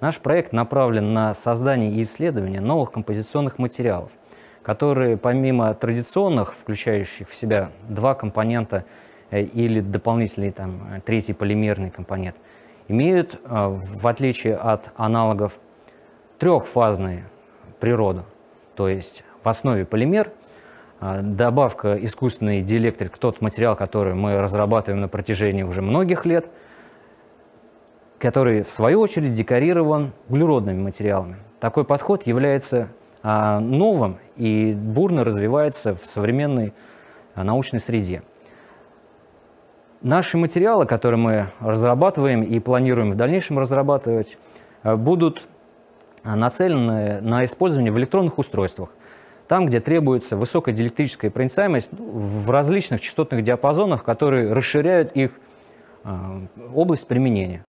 Наш проект направлен на создание и исследование новых композиционных материалов, которые помимо традиционных, включающих в себя два компонента э, или дополнительный там, третий полимерный компонент, имеют, э, в отличие от аналогов, трехфазную природу. То есть в основе полимер, э, добавка искусственный диэлектрик, тот материал, который мы разрабатываем на протяжении уже многих лет – который в свою очередь декорирован углеродными материалами. Такой подход является а, новым и бурно развивается в современной а, научной среде. Наши материалы, которые мы разрабатываем и планируем в дальнейшем разрабатывать, а, будут нацелены на использование в электронных устройствах. Там, где требуется высокая диэлектрическая проницаемость ну, в различных частотных диапазонах, которые расширяют их область применения.